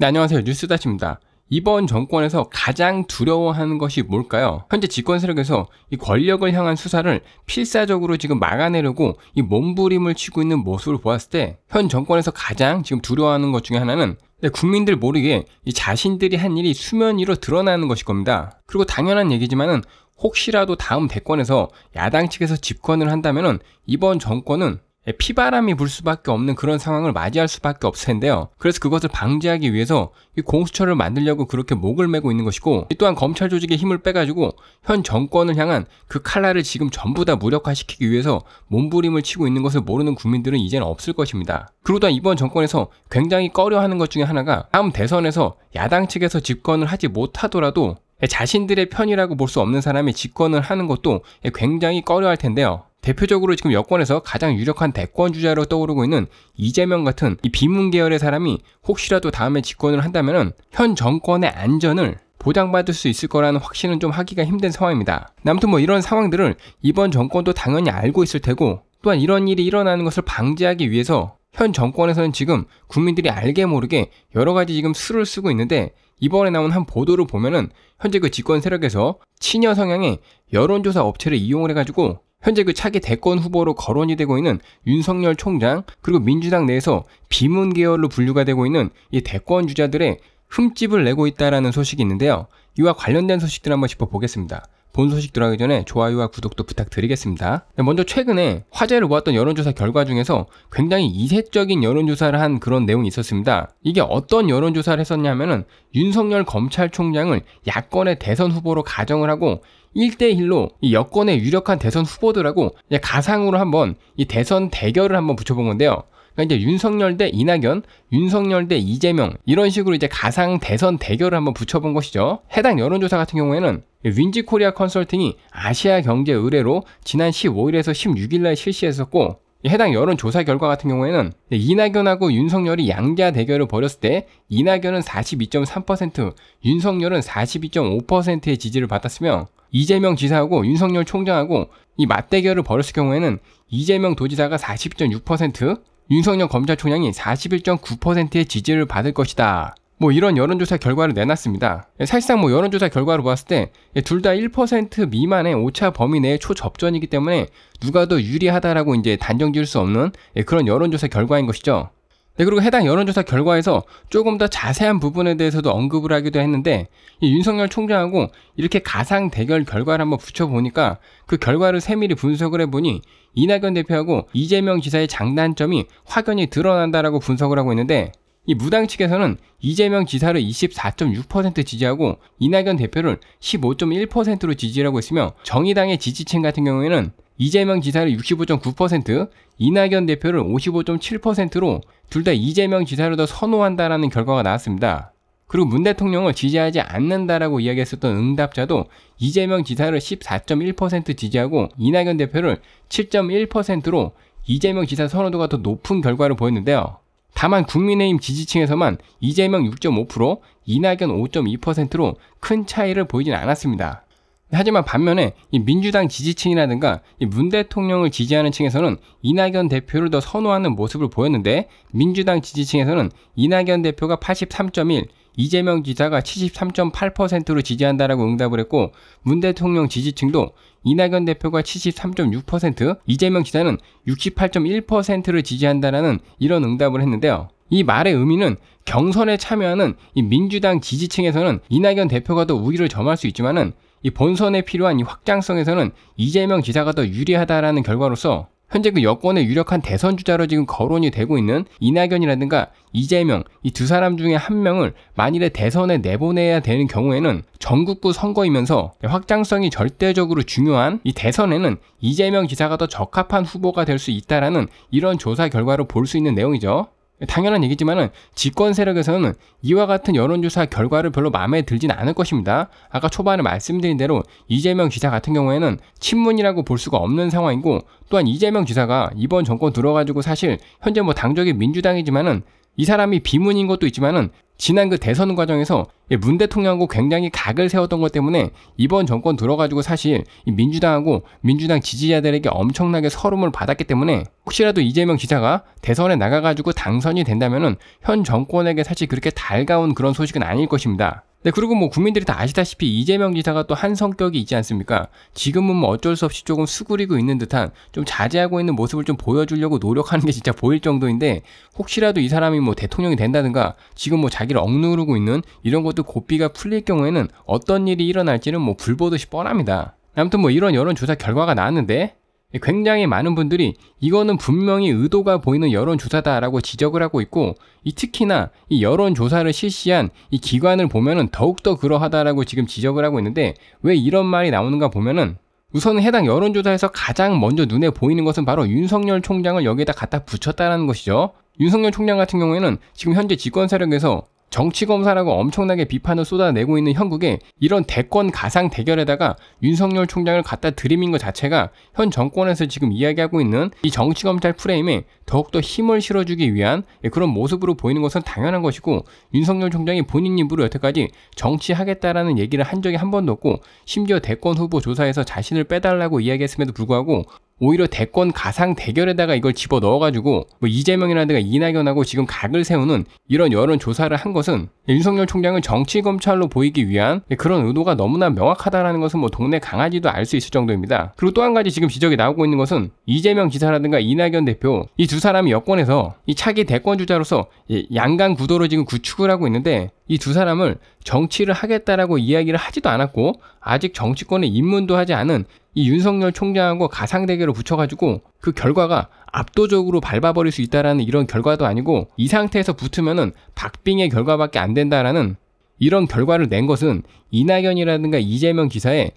네, 안녕하세요. 뉴스다시입니다. 이번 정권에서 가장 두려워하는 것이 뭘까요? 현재 집권 세력에서 이 권력을 향한 수사를 필사적으로 지금 막아내려고 이 몸부림을 치고 있는 모습을 보았을 때 현 정권에서 가장 지금 두려워하는 것 중에 하나는 네, 국민들 모르게 이 자신들이 한 일이 수면 위로 드러나는 것일 겁니다. 그리고 당연한 얘기지만은 혹시라도 다음 대권에서 야당 측에서 집권을 한다면은 이번 정권은 예, 피바람이 불 수밖에 없는 그런 상황을 맞이할 수밖에 없을 텐데요. 그래서 그것을 방지하기 위해서 이 공수처를 만들려고 그렇게 목을 메고 있는 것이고 또한 검찰 조직의 힘을 빼가지고 현 정권을 향한 그 칼날을 지금 전부 다 무력화시키기 위해서 몸부림을 치고 있는 것을 모르는 국민들은 이제는 없을 것입니다. 그러다 이번 정권에서 굉장히 꺼려하는 것 중에 하나가 다음 대선에서 야당 측에서 집권을 하지 못하더라도 예, 자신들의 편이라고 볼 수 없는 사람이 집권을 하는 것도 예, 굉장히 꺼려할 텐데요. 대표적으로 지금 여권에서 가장 유력한 대권 주자로 떠오르고 있는 이재명 같은 이 비문 계열의 사람이 혹시라도 다음에 집권을 한다면 현 정권의 안전을 보장받을 수 있을 거라는 확신은 좀 하기가 힘든 상황입니다. 아무튼 뭐 이런 상황들을 이번 정권도 당연히 알고 있을 테고 또한 이런 일이 일어나는 것을 방지하기 위해서 현 정권에서는 지금 국민들이 알게 모르게 여러 가지 지금 수를 쓰고 있는데 이번에 나온 한 보도를 보면은 현재 그 집권 세력에서 친여 성향의 여론조사 업체를 이용을 해가지고 현재 그 차기 대권 후보로 거론이 되고 있는 윤석열 총장 그리고 민주당 내에서 비문 계열로 분류가 되고 있는 이 대권 주자들의 흠집을 내고 있다라는 소식이 있는데요. 이와 관련된 소식들 한번 짚어보겠습니다. 본 소식 들어가기 전에 좋아요와 구독도 부탁드리겠습니다. 네, 먼저 최근에 화제를 모았던 여론조사 결과 중에서 굉장히 이색적인 여론조사를 한 그런 내용이 있었습니다. 이게 어떤 여론조사를 했었냐면은 윤석열 검찰총장을 야권의 대선 후보로 가정을 하고 1대1로 여권의 유력한 대선 후보들하고 가상으로 한번 이 대선 대결을 한번 붙여본 건데요. 그러니까 이제 윤석열 대 이낙연, 윤석열 대 이재명 이런 식으로 이제 가상 대선 대결을 한번 붙여본 것이죠. 해당 여론조사 같은 경우에는 윈지 코리아 컨설팅이 아시아 경제 의뢰로 지난 15일에서 16일 날 실시했었고 해당 여론조사 결과 같은 경우에는 네, 이낙연하고 윤석열이 양자 대결을 벌였을 때 이낙연은 42.3%, 윤석열은 42.5%의 지지를 받았으며 이재명 지사하고 윤석열 총장하고 이 맞대결을 벌였을 경우에는 이재명 도지사가 40.6%, 윤석열 검찰총장이 41.9%의 지지를 받을 것이다. 뭐 이런 여론조사 결과를 내놨습니다. 예, 사실상 뭐 여론조사 결과로 봤을 때 둘 다1% 예, 미만의 오차 범위 내에 초접전이기 때문에 누가 더 유리하다라고 이제 단정 지을 수 없는 예, 그런 여론조사 결과인 것이죠. 네, 그리고 해당 여론조사 결과에서 조금 더 자세한 부분에 대해서도 언급을 하기도 했는데 이 윤석열 총장하고 이렇게 가상 대결 결과를 한번 붙여보니까 그 결과를 세밀히 분석을 해보니 이낙연 대표하고 이재명 지사의 장단점이 확연히 드러난다라고 분석을 하고 있는데 이 무당 측에서는 이재명 지사를 24.6% 지지하고 이낙연 대표를 15.1%로 지지하고있으며 정의당의 지지층 같은 경우에는 이재명 지사를 65.9%, 이낙연 대표를 55.7%로 둘 다 이재명 지사를 더 선호한다라는 결과가 나왔습니다. 그리고 문 대통령을 지지하지 않는다라고 이야기했었던 응답자도 이재명 지사를 14.1% 지지하고 이낙연 대표를 7.1%로 이재명 지사 선호도가 더 높은 결과를 보였는데요. 다만 국민의힘 지지층에서만 이재명 6.5%, 이낙연 5.2%로 큰 차이를 보이진 않았습니다. 하지만 반면에 민주당 지지층이라든가 문 대통령을 지지하는 층에서는 이낙연 대표를 더 선호하는 모습을 보였는데 민주당 지지층에서는 이낙연 대표가 83.1, 이재명 지사가 73.8%로 지지한다라고 응답을 했고 문 대통령 지지층도 이낙연 대표가 73.6%, 이재명 지사는 68.1%를 지지한다라는 이런 응답을 했는데요. 이 말의 의미는 경선에 참여하는 이 민주당 지지층에서는 이낙연 대표가 더 우위를 점할 수 있지만은 이 본선에 필요한 이 확장성에서는 이재명 지사가 더 유리하다라는 결과로서 현재 그 여권의 유력한 대선 주자로 지금 거론이 되고 있는 이낙연이라든가 이재명 이 두 사람 중에 한 명을 만일에 대선에 내보내야 되는 경우에는 전국구 선거이면서 확장성이 절대적으로 중요한 이 대선에는 이재명 기사가 더 적합한 후보가 될 수 있다라는 이런 조사 결과로 볼 수 있는 내용이죠. 당연한 얘기지만은 집권 세력에서는 이와 같은 여론조사 결과를 별로 마음에 들진 않을 것입니다. 아까 초반에 말씀드린 대로 이재명 지사 같은 경우에는 친문이라고 볼 수가 없는 상황이고 또한 이재명 지사가 이번 정권 들어가지고 사실 현재 뭐 당적이 민주당이지만은 이 사람이 비문인 것도 있지만은 지난 그 대선 과정에서 문 대통령하고 굉장히 각을 세웠던 것 때문에 이번 정권 들어가지고 사실 민주당하고 민주당 지지자들에게 엄청나게 서름을 받았기 때문에 혹시라도 이재명 지사가 대선에 나가가지고 당선이 된다면은 현 정권에게 사실 그렇게 달가운 그런 소식은 아닐 것입니다. 네, 그리고 뭐 국민들이 다 아시다시피 이재명 지사가 또 한 성격이 있지 않습니까? 지금은 뭐 어쩔 수 없이 조금 수그리고 있는 듯한 좀 자제하고 있는 모습을 좀 보여주려고 노력하는 게 진짜 보일 정도인데 혹시라도 이 사람이 뭐 대통령이 된다든가 지금 뭐 자기를 억누르고 있는 이런 것도 고삐가 풀릴 경우에는 어떤 일이 일어날지는 뭐 불보듯이 뻔합니다. 아무튼 뭐 이런 여론조사 결과가 나왔는데 굉장히 많은 분들이 이거는 분명히 의도가 보이는 여론조사다라고 지적을 하고 있고 이 특히나 이 여론조사를 실시한 이 기관을 보면 더욱더 그러하다라고 지금 지적을 하고 있는데 왜 이런 말이 나오는가 보면은 우선 해당 여론조사에서 가장 먼저 눈에 보이는 것은 바로 윤석열 총장을 여기에다 갖다 붙였다는 것이죠. 윤석열 총장 같은 경우에는 지금 현재 집권 세력에서 정치검사라고 엄청나게 비판을 쏟아내고 있는 현국에 이런 대권 가상 대결에다가 윤석열 총장을 갖다 들이민 것 자체가 현 정권에서 지금 이야기하고 있는 이 정치검찰 프레임에 더욱더 힘을 실어주기 위한 예, 그런 모습으로 보이는 것은 당연한 것이고 윤석열 총장이 본인 입으로 여태까지 정치하겠다라는 얘기를 한 적이 한 번도 없고 심지어 대권 후보 조사에서 자신을 빼달라고 이야기했음에도 불구하고 오히려 대권 가상 대결에다가 이걸 집어 넣어가지고 뭐 이재명이라든가 이낙연하고 지금 각을 세우는 이런 여론 조사를 한 것은 윤석열 총장은 정치 검찰로 보이기 위한 그런 의도가 너무나 명확하다라는 것은 뭐 동네 강아지도 알 수 있을 정도입니다. 그리고 또 한 가지 지금 지적이 나오고 있는 것은 이재명 지사라든가 이낙연 대표 이 두 사람이 여권에서 이 차기 대권 주자로서 양강 구도로 지금 구축을 하고 있는데 이 두 사람을 정치를 하겠다라고 이야기를 하지도 않았고 아직 정치권에 입문도 하지 않은 이 윤석열 총장하고 가상 대결을 붙여가지고 그 결과가 압도적으로 밟아버릴 수 있다라는 이런 결과도 아니고 이 상태에서 붙으면은 박빙의 결과밖에 안 된다라는 이런 결과를 낸 것은 이낙연이라든가 이재명 기사에이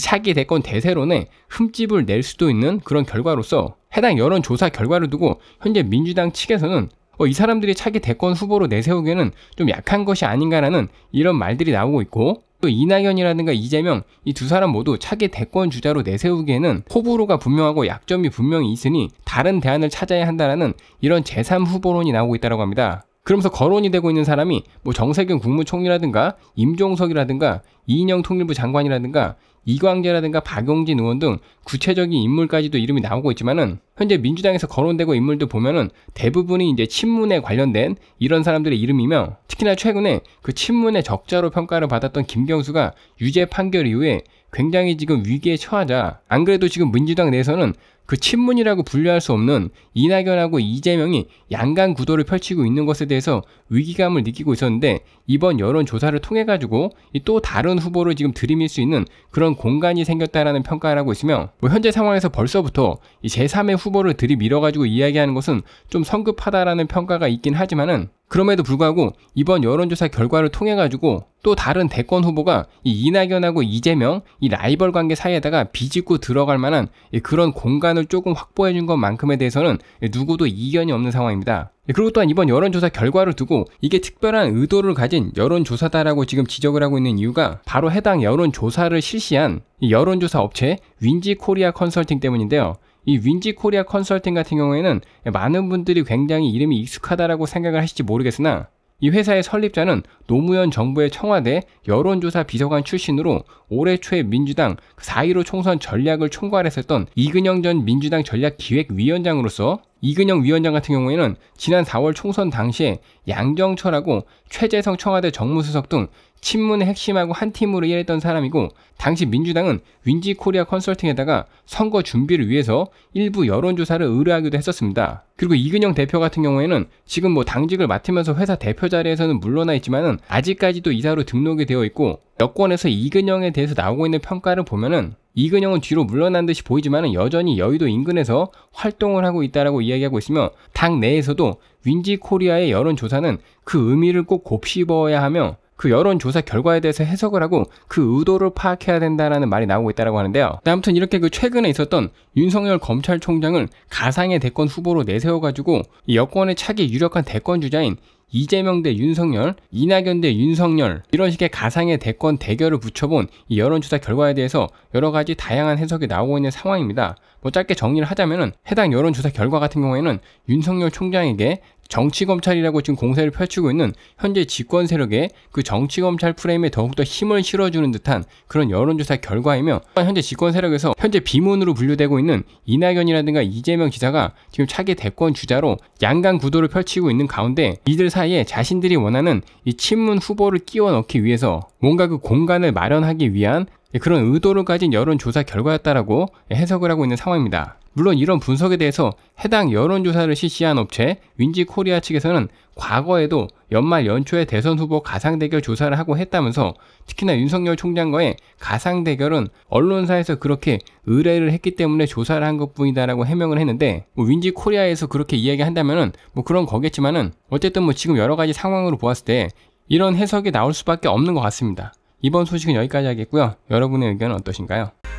차기 대권 대세론에 흠집을 낼 수도 있는 그런 결과로서 해당 여론조사 결과를 두고 현재 민주당 측에서는 어, 이 사람들이 차기 대권 후보로 내세우기에는 좀 약한 것이 아닌가라는 이런 말들이 나오고 있고 또 이낙연이라든가 이재명 이 두 사람 모두 차기 대권 주자로 내세우기에는 호불호가 분명하고 약점이 분명히 있으니 다른 대안을 찾아야 한다라는 이런 제3 후보론이 나오고 있다고 합니다. 그러면서 거론이 되고 있는 사람이 뭐 정세균 국무총리라든가 임종석이라든가 이인영 통일부 장관이라든가 이광재라든가 박용진 의원 등 구체적인 인물까지도 이름이 나오고 있지만은 현재 민주당에서 거론되고 인물들 보면은 대부분이 이제 친문에 관련된 이런 사람들의 이름이며 특히나 최근에 그 친문의 적자로 평가를 받았던 김경수가 유죄 판결 이후에 굉장히 지금 위기에 처하자 안 그래도 지금 민주당 내에서는 그 친문이라고 분류할 수 없는 이낙연하고 이재명이 양강 구도를 펼치고 있는 것에 대해서 위기감을 느끼고 있었는데 이번 여론조사를 통해 가지고 또 다른 후보를 지금 들이밀 수 있는 그런 공간이 생겼다라는 평가를 하고 있으며 뭐 현재 상황에서 벌써부터 제3의 후보를 들이밀어 가지고 이야기하는 것은 좀 성급하다라는 평가가 있긴 하지만은 그럼에도 불구하고 이번 여론조사 결과를 통해 가지고 또 다른 대권 후보가 이 이낙연하고 이재명 이 라이벌 관계 사이에다가 비집고 들어갈 만한 그런 공간을 조금 확보해 준 것만큼에 대해서는 누구도 이견이 없는 상황입니다. 예, 그리고 또한 이번 여론조사 결과를 두고 이게 특별한 의도를 가진 여론조사다라고 지금 지적을 하고 있는 이유가 바로 해당 여론조사를 실시한 여론조사 업체 윈지 코리아 컨설팅 때문인데요. 이 윈지 코리아 컨설팅 같은 경우에는 많은 분들이 굉장히 이름이 익숙하다라고 생각을 하실지 모르겠으나 이 회사의 설립자는 노무현 정부의 청와대 여론조사 비서관 출신으로 올해 초에 민주당 4.15 총선 전략을 총괄했었던 이근영 전 민주당 전략기획위원장으로서 이근영 위원장 같은 경우에는 지난 4월 총선 당시에 양정철하고 최재성 청와대 정무수석 등 친문의 핵심하고 한 팀으로 일했던 사람이고 당시 민주당은 윈지 코리아 컨설팅에다가 선거 준비를 위해서 일부 여론조사를 의뢰하기도 했었습니다. 그리고 이근영 대표 같은 경우에는 지금 뭐 당직을 맡으면서 회사 대표 자리에서는 물러나 있지만은 아직까지도 이사로 등록이 되어 있고 여권에서 이근영에 대해서 나오고 있는 평가를 보면은 이근영은 뒤로 물러난 듯이 보이지만 여전히 여의도 인근에서 활동을 하고 있다라고 이야기하고 있으며 당 내에서도 윈지 코리아의 여론조사는 그 의미를 꼭 곱씹어야 하며 그 여론조사 결과에 대해서 해석을 하고 그 의도를 파악해야 된다라는 말이 나오고 있다라고 하는데요. 아무튼 이렇게 그 최근에 있었던 윤석열 검찰총장을 가상의 대권 후보로 내세워가지고 여권의 차기 유력한 대권 주자인 이재명 대 윤석열, 이낙연 대 윤석열 이런 식의 가상의 대권 대결을 붙여본 이 여론조사 결과에 대해서 여러 가지 다양한 해석이 나오고 있는 상황입니다. 뭐 짧게 정리를 하자면 해당 여론조사 결과 같은 경우에는 윤석열 총장에게 정치검찰이라고 지금 공세를 펼치고 있는 현재 집권 세력의 그 정치검찰 프레임에 더욱더 힘을 실어주는 듯한 그런 여론조사 결과이며 현재 집권 세력에서 현재 비문으로 분류되고 있는 이낙연이라든가 이재명 지사가 지금 차기 대권 주자로 양강 구도를 펼치고 있는 가운데 이들 사이에 자신들이 원하는 이 친문 후보를 끼워 넣기 위해서 뭔가 그 공간을 마련하기 위한 그런 의도를 가진 여론조사 결과였다라고 해석을 하고 있는 상황입니다. 물론 이런 분석에 대해서 해당 여론조사를 실시한 업체 윈지 코리아 측에서는 과거에도 연말 연초에 대선 후보 가상 대결 조사를 하고 했다면서 특히나 윤석열 총장과의 가상 대결은 언론사에서 그렇게 의뢰를 했기 때문에 조사를 한 것뿐이다라고 해명을 했는데 뭐 윈지 코리아에서 그렇게 이야기한다면뭐 그런 거겠지만은 어쨌든 뭐 지금 여러 가지 상황으로 보았을 때 이런 해석이 나올 수밖에 없는 것 같습니다. 이번 소식은 여기까지 하겠고요. 여러분의 의견은 어떠신가요?